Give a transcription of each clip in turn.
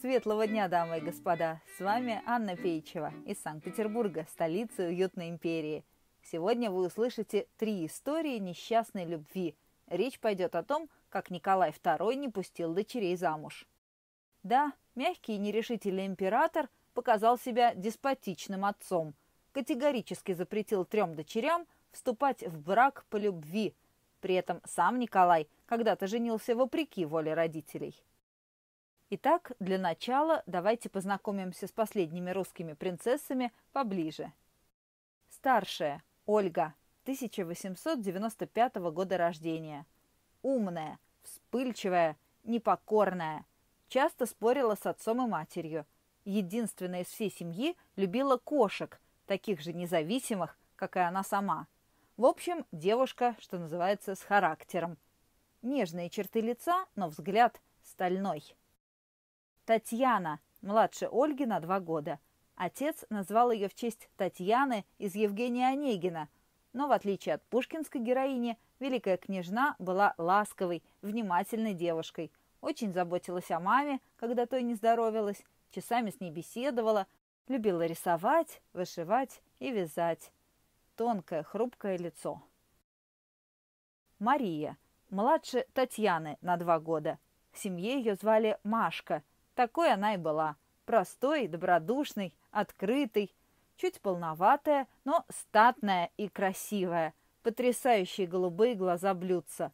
Светлого дня, дамы и господа! С вами Анна Пейчева из Санкт-Петербурга, столицы уютной империи. Сегодня вы услышите три истории несчастной любви. Речь пойдет о том, как Николай II не пустил дочерей замуж. Да, мягкий и нерешительный император показал себя деспотичным отцом. Категорически запретил трем дочерям вступать в брак по любви. При этом сам Николай когда-то женился вопреки воле родителей. Итак, для начала давайте познакомимся с последними русскими принцессами поближе. Старшая Ольга, 1895 года рождения. Умная, вспыльчивая, непокорная. Часто спорила с отцом и матерью. Единственная из всей семьи любила кошек, таких же независимых, как и она сама. В общем, девушка, что называется, с характером. Нежные черты лица, но взгляд стальной. Татьяна, младше Ольги на два года. Отец назвал ее в честь Татьяны из Евгения Онегина, но в отличие от пушкинской героини, великая княжна была ласковой, внимательной девушкой, очень заботилась о маме, когда той не здоровилась, часами с ней беседовала, любила рисовать, вышивать и вязать. Тонкое, хрупкое лицо. Мария, младше Татьяны на два года. В семье ее звали Машка – такой она и была. Простой, добродушный, открытый, чуть полноватая, но статная и красивая. Потрясающие голубые глаза блюдца.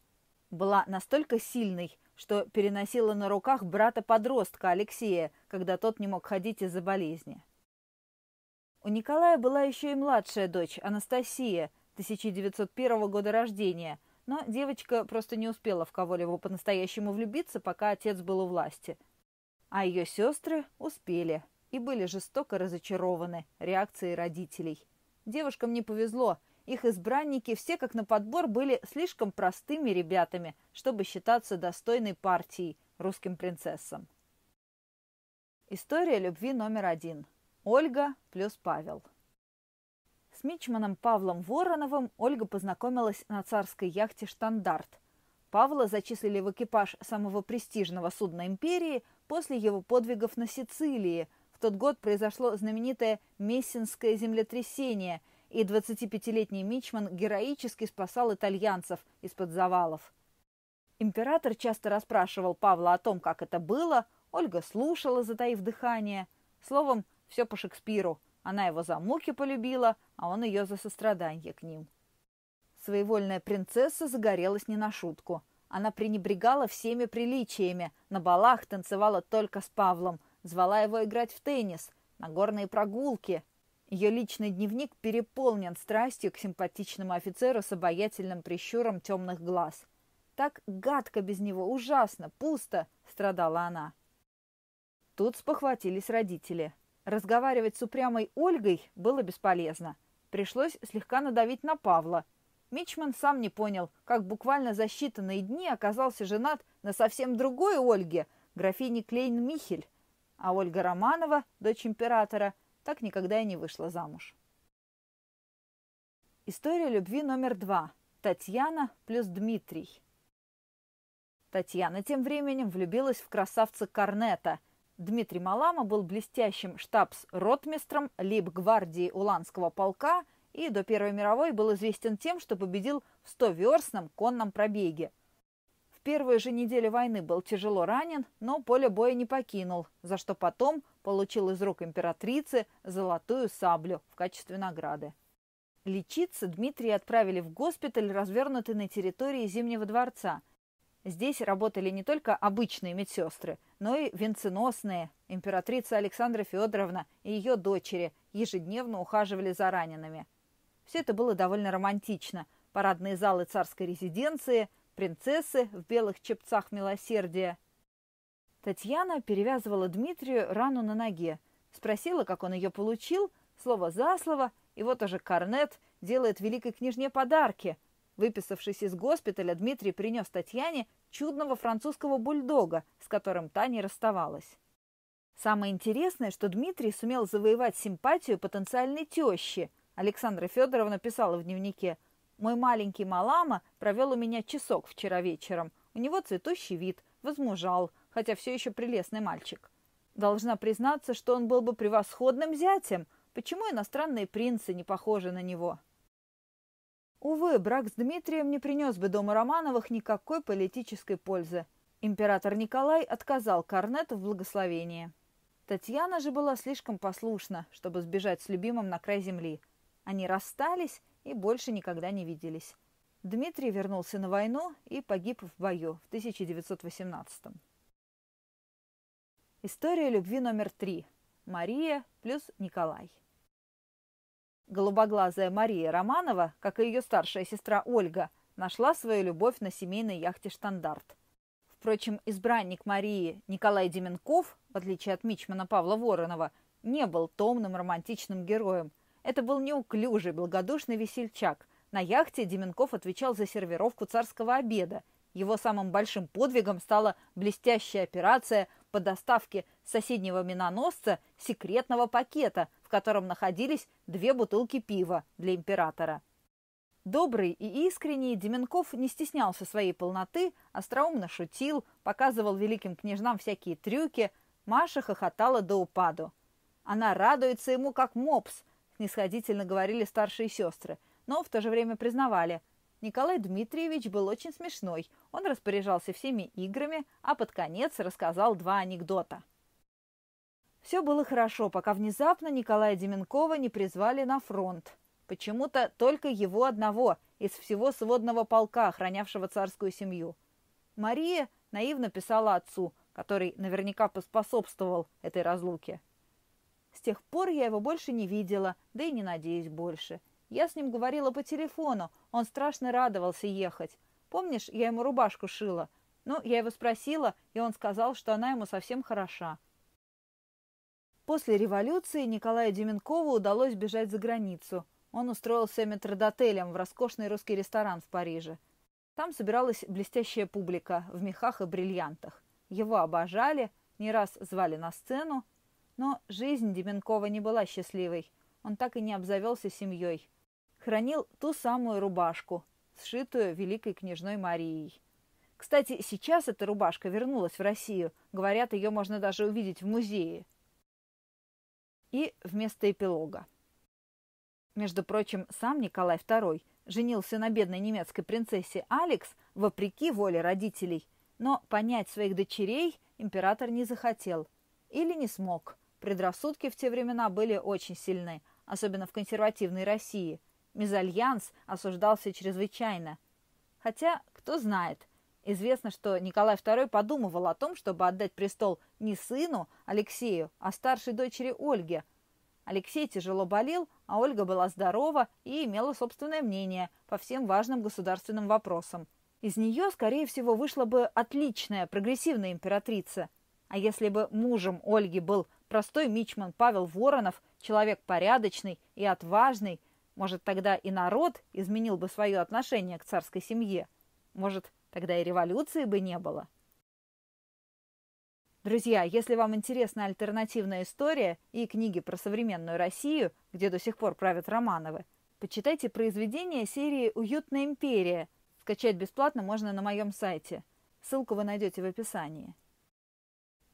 Была настолько сильной, что переносила на руках брата-подростка Алексея, когда тот не мог ходить из-за болезни. У Николая была еще и младшая дочь, Анастасия, 1901 года рождения, но девочка просто не успела в кого-либо по-настоящему влюбиться, пока отец был у власти – а ее сестры успели и были жестоко разочарованы реакцией родителей. Девушкам не повезло, их избранники все как на подбор были слишком простыми ребятами, чтобы считаться достойной партией русским принцессам. История любви номер один. Ольга плюс Павел. С мичманом Павлом Вороновым Ольга познакомилась на царской яхте «Штандарт». Павла зачислили в экипаж самого престижного судна империи – после его подвигов на Сицилии. В тот год произошло знаменитое Мессинское землетрясение, и 25-летний Мичман героически спасал итальянцев из-под завалов. Император часто расспрашивал Павла о том, как это было, Ольга слушала, затаив дыхание. Словом, все по Шекспиру. Она его за муки полюбила, а он ее за сострадание к ним. Своевольная принцесса загорелась не на шутку – она пренебрегала всеми приличиями, на балах танцевала только с Павлом, звала его играть в теннис, на горные прогулки. Ее личный дневник переполнен страстью к симпатичному офицеру с обаятельным прищуром темных глаз. Так гадко без него, ужасно, пусто, страдала она. Тут спохватились родители. Разговаривать с упрямой Ольгой было бесполезно. Пришлось слегка надавить на Павла – Мичман сам не понял, как буквально за считанные дни оказался женат на совсем другой Ольге, графине Клейн-Михель, а Ольга Романова, дочь императора, так никогда и не вышла замуж. История любви номер два. Татьяна плюс Дмитрий. Татьяна тем временем влюбилась в красавца Корнета. Дмитрий Малама был блестящим штабс-ротмистром либгвардии Уланского полка – и до Первой мировой был известен тем, что победил в 100-верстном конном пробеге. В первые же недели войны был тяжело ранен, но поле боя не покинул, за что потом получил из рук императрицы золотую саблю в качестве награды. Лечиться Дмитрия отправили в госпиталь, развернутый на территории Зимнего дворца. Здесь работали не только обычные медсестры, но и венценосные. Императрица Александра Федоровна и ее дочери ежедневно ухаживали за ранеными – все это было довольно романтично. Парадные залы царской резиденции, принцессы в белых чепцах милосердия. Татьяна перевязывала Дмитрию рану на ноге, спросила, как он ее получил, слово за слово, и вот уже Корнет делает великой княжне подарки. Выписавшись из госпиталя, Дмитрий принес Татьяне чудного французского бульдога, с которым та не расставалась. Самое интересное, что Дмитрий сумел завоевать симпатию потенциальной тещи – Александра Федоровна писала в дневнике «Мой маленький Малама провел у меня часок вчера вечером. У него цветущий вид, возмужал, хотя все еще прелестный мальчик. Должна признаться, что он был бы превосходным зятем. Почему иностранные принцы не похожи на него?» Увы, брак с Дмитрием не принес бы дома Романовых никакой политической пользы. Император Николай отказал Корнету в благословении. Татьяна же была слишком послушна, чтобы сбежать с любимым на край земли. Они расстались и больше никогда не виделись. Дмитрий вернулся на войну и погиб в бою в 1918 -м. История любви номер три. Мария плюс Николай. Голубоглазая Мария Романова, как и ее старшая сестра Ольга, нашла свою любовь на семейной яхте «Штандарт». Впрочем, избранник Марии Николай Деменков, в отличие от Мичмана Павла Воронова, не был томным романтичным героем – это был неуклюжий, благодушный весельчак. На яхте Деменков отвечал за сервировку царского обеда. Его самым большим подвигом стала блестящая операция по доставке соседнего миноносца секретного пакета, в котором находились две бутылки пива для императора. Добрый и искренний Деменков не стеснялся своей полноты, остроумно шутил, показывал великим княжнам всякие трюки. Маша хохотала до упаду. Она радуется ему как мопс, снисходительно говорили старшие сестры, но в то же время признавали, Николай Дмитриевич был очень смешной, он распоряжался всеми играми, а под конец рассказал два анекдота. Все было хорошо, пока внезапно Николая Деменкова не призвали на фронт. Почему-то только его одного из всего сводного полка, охранявшего царскую семью. Мария наивно писала отцу, который наверняка поспособствовал этой разлуке. С тех пор я его больше не видела, да и не надеюсь больше. Я с ним говорила по телефону, он страшно радовался ехать. Помнишь, я ему рубашку шила? Ну, я его спросила, и он сказал, что она ему совсем хороша. После революции Николаю Деменкову удалось бежать за границу. Он устроился метродотелем в роскошный русский ресторан в Париже. Там собиралась блестящая публика в мехах и бриллиантах. Его обожали, не раз звали на сцену, но жизнь Деменкова не была счастливой. Он так и не обзавелся семьей. Хранил ту самую рубашку, сшитую великой княжной Марией. Кстати, сейчас эта рубашка вернулась в Россию. Говорят, ее можно даже увидеть в музее. И вместо эпилога. Между прочим, сам Николай II женился на бедной немецкой принцессе Алекс вопреки воле родителей, но понять своих дочерей император не захотел или не смог – Предрассудки в те времена были очень сильны, особенно в консервативной России. Мезальянс осуждался чрезвычайно. Хотя, кто знает, известно, что Николай II подумывал о том, чтобы отдать престол не сыну Алексею, а старшей дочери Ольге. Алексей тяжело болел, а Ольга была здорова и имела собственное мнение по всем важным государственным вопросам. Из нее, скорее всего, вышла бы отличная прогрессивная императрица. А если бы мужем Ольги был Простой мичман Павел Воронов, человек порядочный и отважный, может, тогда и народ изменил бы свое отношение к царской семье. Может, тогда и революции бы не было. Друзья, если вам интересна альтернативная история и книги про современную Россию, где до сих пор правят Романовы, почитайте произведения серии «Уютная империя». Скачать бесплатно можно на моем сайте. Ссылку вы найдете в описании.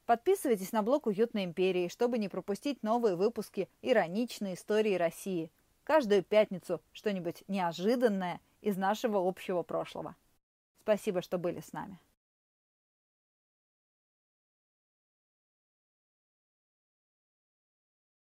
Подписывайтесь на блог Уютной империи, чтобы не пропустить новые выпуски ироничной истории России. Каждую пятницу что-нибудь неожиданное из нашего общего прошлого. Спасибо, что были с нами.